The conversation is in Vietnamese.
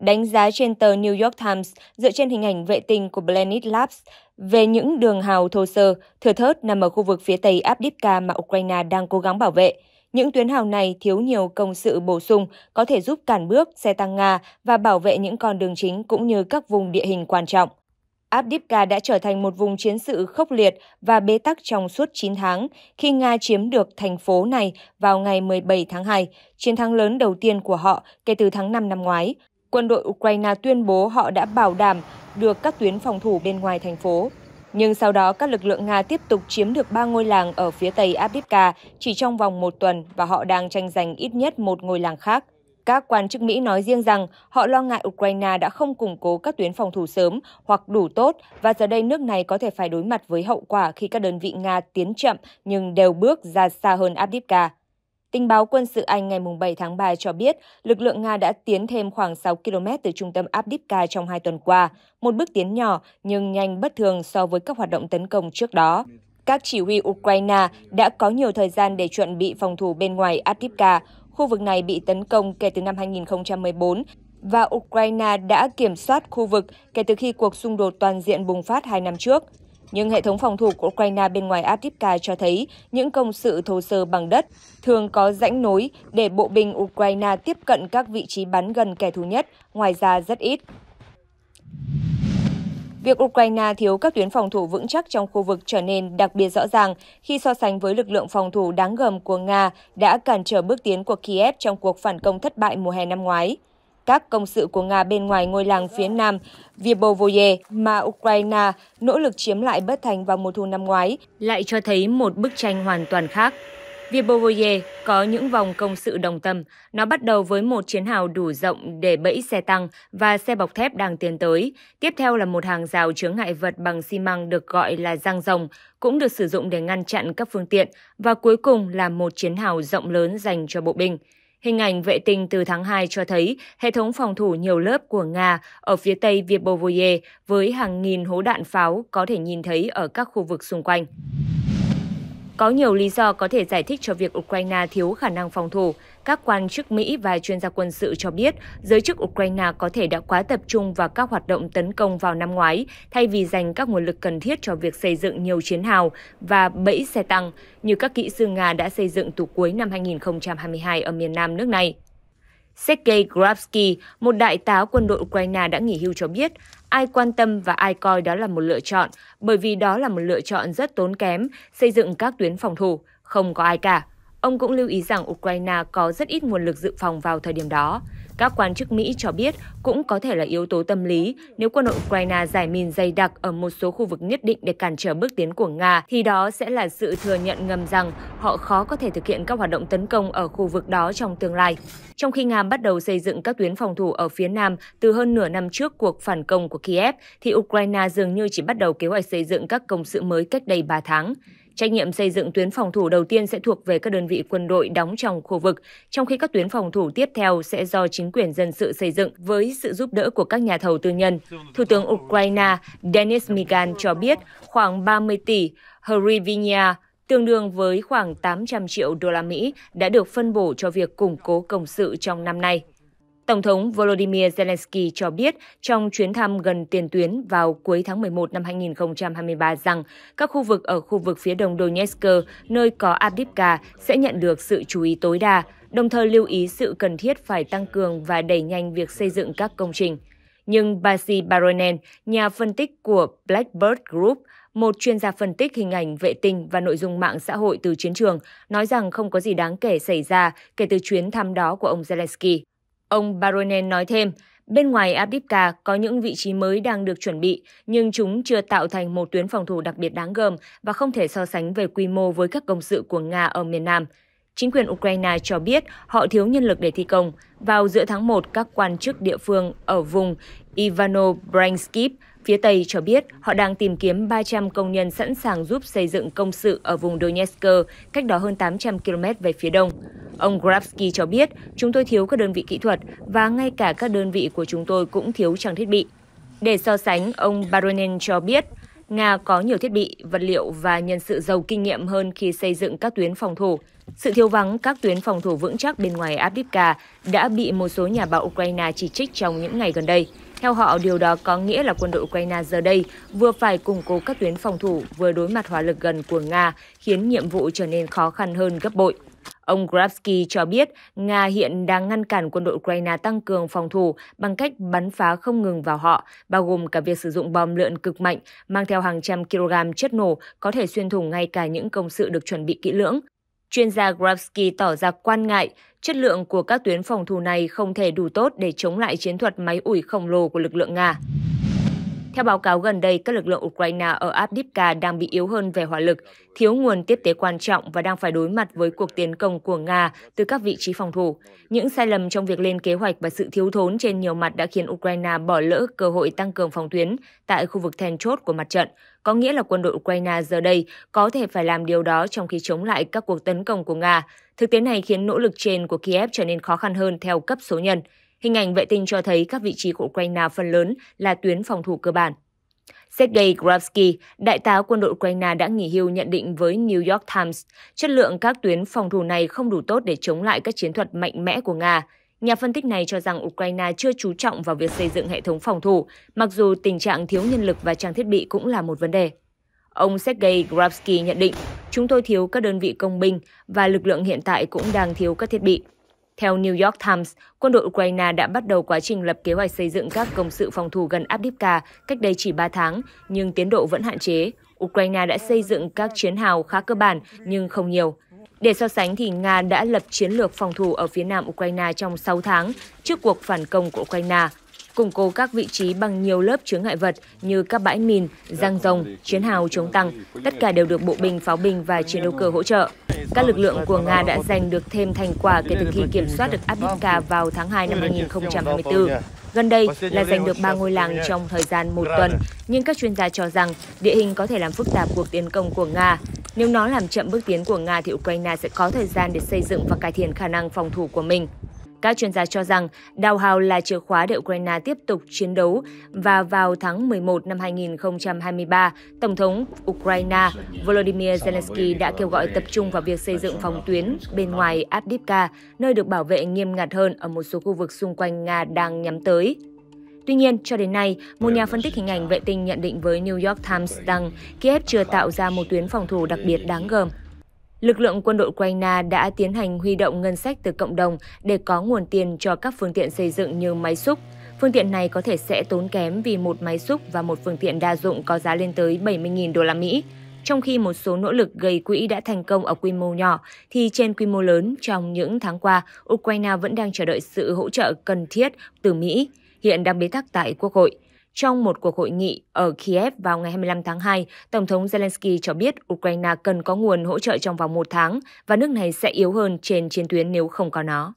đánh giá trên tờ New York Times dựa trên hình ảnh vệ tinh của Planet Labs về những đường hào thô sơ, thừa thớt nằm ở khu vực phía tây Abdivka mà Ukraine đang cố gắng bảo vệ. Những tuyến hào này thiếu nhiều công sự bổ sung, có thể giúp cản bước xe tăng Nga và bảo vệ những con đường chính cũng như các vùng địa hình quan trọng. Abdivka đã trở thành một vùng chiến sự khốc liệt và bế tắc trong suốt 9 tháng khi Nga chiếm được thành phố này vào ngày 17 tháng 2, chiến thắng lớn đầu tiên của họ kể từ tháng 5 năm ngoái quân đội Ukraine tuyên bố họ đã bảo đảm được các tuyến phòng thủ bên ngoài thành phố. Nhưng sau đó, các lực lượng Nga tiếp tục chiếm được ba ngôi làng ở phía tây Abdivka chỉ trong vòng một tuần và họ đang tranh giành ít nhất một ngôi làng khác. Các quan chức Mỹ nói riêng rằng họ lo ngại Ukraine đã không củng cố các tuyến phòng thủ sớm hoặc đủ tốt và giờ đây nước này có thể phải đối mặt với hậu quả khi các đơn vị Nga tiến chậm nhưng đều bước ra xa hơn Abdivka. Tình báo quân sự Anh ngày 7 tháng 3 cho biết lực lượng Nga đã tiến thêm khoảng 6 km từ trung tâm Abdivka trong hai tuần qua, một bước tiến nhỏ nhưng nhanh bất thường so với các hoạt động tấn công trước đó. Các chỉ huy Ukraine đã có nhiều thời gian để chuẩn bị phòng thủ bên ngoài Abdivka. Khu vực này bị tấn công kể từ năm 2014 và Ukraine đã kiểm soát khu vực kể từ khi cuộc xung đột toàn diện bùng phát hai năm trước. Nhưng hệ thống phòng thủ của Ukraine bên ngoài Avdiivka cho thấy những công sự thô sơ bằng đất thường có rãnh nối để bộ binh Ukraine tiếp cận các vị trí bắn gần kẻ thù nhất, ngoài ra rất ít. Việc Ukraine thiếu các tuyến phòng thủ vững chắc trong khu vực trở nên đặc biệt rõ ràng khi so sánh với lực lượng phòng thủ đáng gờm của Nga đã cản trở bước tiến của Kiev trong cuộc phản công thất bại mùa hè năm ngoái tác công sự của Nga bên ngoài ngôi làng phía nam Vyabovoye mà Ukraine nỗ lực chiếm lại bất thành vào mùa thu năm ngoái, lại cho thấy một bức tranh hoàn toàn khác. Vyabovoye có những vòng công sự đồng tâm. Nó bắt đầu với một chiến hào đủ rộng để bẫy xe tăng và xe bọc thép đang tiến tới. Tiếp theo là một hàng rào chướng ngại vật bằng xi măng được gọi là răng rồng, cũng được sử dụng để ngăn chặn các phương tiện. Và cuối cùng là một chiến hào rộng lớn dành cho bộ binh. Hình ảnh vệ tinh từ tháng 2 cho thấy hệ thống phòng thủ nhiều lớp của Nga ở phía tây Vyevovoye với hàng nghìn hố đạn pháo có thể nhìn thấy ở các khu vực xung quanh. Có nhiều lý do có thể giải thích cho việc Ukraine thiếu khả năng phòng thủ các quan chức Mỹ và chuyên gia quân sự cho biết giới chức Ukraine có thể đã quá tập trung vào các hoạt động tấn công vào năm ngoái, thay vì dành các nguồn lực cần thiết cho việc xây dựng nhiều chiến hào và bẫy xe tăng như các kỹ sư Nga đã xây dựng từ cuối năm 2022 ở miền nam nước này. Sergei Grabsky, một đại tá quân đội Ukraine đã nghỉ hưu cho biết, ai quan tâm và ai coi đó là một lựa chọn, bởi vì đó là một lựa chọn rất tốn kém, xây dựng các tuyến phòng thủ, không có ai cả. Ông cũng lưu ý rằng Ukraine có rất ít nguồn lực dự phòng vào thời điểm đó. Các quan chức Mỹ cho biết cũng có thể là yếu tố tâm lý. Nếu quân đội Ukraine giải mìn dày đặc ở một số khu vực nhất định để cản trở bước tiến của Nga, thì đó sẽ là sự thừa nhận ngầm rằng họ khó có thể thực hiện các hoạt động tấn công ở khu vực đó trong tương lai. Trong khi Nga bắt đầu xây dựng các tuyến phòng thủ ở phía Nam từ hơn nửa năm trước cuộc phản công của Kiev, thì Ukraine dường như chỉ bắt đầu kế hoạch xây dựng các công sự mới cách đây 3 tháng. Trách nhiệm xây dựng tuyến phòng thủ đầu tiên sẽ thuộc về các đơn vị quân đội đóng trong khu vực, trong khi các tuyến phòng thủ tiếp theo sẽ do chính quyền dân sự xây dựng với sự giúp đỡ của các nhà thầu tư nhân. Thủ tướng Ukraine Denis Migan cho biết khoảng 30 tỷ hryvnia tương đương với khoảng 800 triệu đô la Mỹ đã được phân bổ cho việc củng cố công sự trong năm nay. Tổng thống Volodymyr Zelensky cho biết trong chuyến thăm gần tiền tuyến vào cuối tháng 11 năm 2023 rằng các khu vực ở khu vực phía đông Donetsk, nơi có Abdivka, sẽ nhận được sự chú ý tối đa, đồng thời lưu ý sự cần thiết phải tăng cường và đẩy nhanh việc xây dựng các công trình. Nhưng Basi Baronen, nhà phân tích của Blackbird Group, một chuyên gia phân tích hình ảnh vệ tinh và nội dung mạng xã hội từ chiến trường, nói rằng không có gì đáng kể xảy ra kể từ chuyến thăm đó của ông Zelensky. Ông Baronen nói thêm, bên ngoài Abdibka có những vị trí mới đang được chuẩn bị, nhưng chúng chưa tạo thành một tuyến phòng thủ đặc biệt đáng gờm và không thể so sánh về quy mô với các công sự của Nga ở miền Nam. Chính quyền Ukraine cho biết họ thiếu nhân lực để thi công. Vào giữa tháng 1, các quan chức địa phương ở vùng Ivano-Brankivsk phía Tây cho biết họ đang tìm kiếm 300 công nhân sẵn sàng giúp xây dựng công sự ở vùng Donetsk, cách đó hơn 800 km về phía đông. Ông Grabsky cho biết, chúng tôi thiếu các đơn vị kỹ thuật và ngay cả các đơn vị của chúng tôi cũng thiếu trang thiết bị. Để so sánh, ông Baronin cho biết Nga có nhiều thiết bị, vật liệu và nhân sự giàu kinh nghiệm hơn khi xây dựng các tuyến phòng thủ. Sự thiếu vắng các tuyến phòng thủ vững chắc bên ngoài Avdiivka đã bị một số nhà báo Ukraine chỉ trích trong những ngày gần đây. Theo họ, điều đó có nghĩa là quân đội Ukraine giờ đây vừa phải củng cố các tuyến phòng thủ vừa đối mặt hỏa lực gần của Nga, khiến nhiệm vụ trở nên khó khăn hơn gấp bội. Ông Grabsky cho biết Nga hiện đang ngăn cản quân đội Ukraine tăng cường phòng thủ bằng cách bắn phá không ngừng vào họ, bao gồm cả việc sử dụng bom lượn cực mạnh mang theo hàng trăm kg chất nổ có thể xuyên thủng ngay cả những công sự được chuẩn bị kỹ lưỡng. Chuyên gia Grabsky tỏ ra quan ngại chất lượng của các tuyến phòng thủ này không thể đủ tốt để chống lại chiến thuật máy ủi khổng lồ của lực lượng Nga. Theo báo cáo gần đây, các lực lượng Ukraine ở Abdivka đang bị yếu hơn về hỏa lực, thiếu nguồn tiếp tế quan trọng và đang phải đối mặt với cuộc tiến công của Nga từ các vị trí phòng thủ. Những sai lầm trong việc lên kế hoạch và sự thiếu thốn trên nhiều mặt đã khiến Ukraine bỏ lỡ cơ hội tăng cường phòng tuyến tại khu vực then chốt của mặt trận. Có nghĩa là quân đội Ukraine giờ đây có thể phải làm điều đó trong khi chống lại các cuộc tấn công của Nga. Thực tế này khiến nỗ lực trên của Kiev trở nên khó khăn hơn theo cấp số nhân. Hình ảnh vệ tinh cho thấy các vị trí của Ukraine phần lớn là tuyến phòng thủ cơ bản. Sergei Grabsky, đại tá quân đội Ukraine đã nghỉ hưu nhận định với New York Times, chất lượng các tuyến phòng thủ này không đủ tốt để chống lại các chiến thuật mạnh mẽ của Nga. Nhà phân tích này cho rằng Ukraine chưa chú trọng vào việc xây dựng hệ thống phòng thủ, mặc dù tình trạng thiếu nhân lực và trang thiết bị cũng là một vấn đề. Ông Sergei Grabsky nhận định, chúng tôi thiếu các đơn vị công binh và lực lượng hiện tại cũng đang thiếu các thiết bị. Theo New York Times, quân đội Ukraine đã bắt đầu quá trình lập kế hoạch xây dựng các công sự phòng thủ gần Abdivka cách đây chỉ 3 tháng, nhưng tiến độ vẫn hạn chế. Ukraine đã xây dựng các chiến hào khá cơ bản nhưng không nhiều. Để so sánh thì Nga đã lập chiến lược phòng thủ ở phía nam Ukraine trong 6 tháng trước cuộc phản công của Ukraine củng cố các vị trí bằng nhiều lớp chứa ngại vật như các bãi mìn, răng rồng, chiến hào chống tăng. Tất cả đều được bộ binh, pháo binh và chiến đấu cơ hỗ trợ. Các lực lượng của Nga đã giành được thêm thành quả kể từ khi kiểm soát được Abkhazia vào tháng 2 năm 2024. Gần đây là giành được ba ngôi làng trong thời gian một tuần, nhưng các chuyên gia cho rằng địa hình có thể làm phức tạp cuộc tiến công của Nga. Nếu nó làm chậm bước tiến của Nga thì Ukraine sẽ có thời gian để xây dựng và cải thiện khả năng phòng thủ của mình. Các chuyên gia cho rằng đào hào là chìa khóa để Ukraine tiếp tục chiến đấu và vào tháng 11 năm 2023, Tổng thống Ukraine Volodymyr Zelensky đã kêu gọi tập trung vào việc xây dựng phòng tuyến bên ngoài Abdivka, nơi được bảo vệ nghiêm ngặt hơn ở một số khu vực xung quanh Nga đang nhắm tới. Tuy nhiên, cho đến nay, một nhà phân tích hình ảnh vệ tinh nhận định với New York Times rằng Kiev chưa tạo ra một tuyến phòng thủ đặc biệt đáng gờm Lực lượng quân đội Ukraine đã tiến hành huy động ngân sách từ cộng đồng để có nguồn tiền cho các phương tiện xây dựng như máy xúc. Phương tiện này có thể sẽ tốn kém vì một máy xúc và một phương tiện đa dụng có giá lên tới 70.000 đô la Mỹ. Trong khi một số nỗ lực gây quỹ đã thành công ở quy mô nhỏ, thì trên quy mô lớn trong những tháng qua, Ukraine vẫn đang chờ đợi sự hỗ trợ cần thiết từ Mỹ, hiện đang bế tắc tại Quốc hội. Trong một cuộc hội nghị ở Kiev vào ngày 25 tháng 2, Tổng thống Zelensky cho biết Ukraine cần có nguồn hỗ trợ trong vòng một tháng và nước này sẽ yếu hơn trên chiến tuyến nếu không có nó.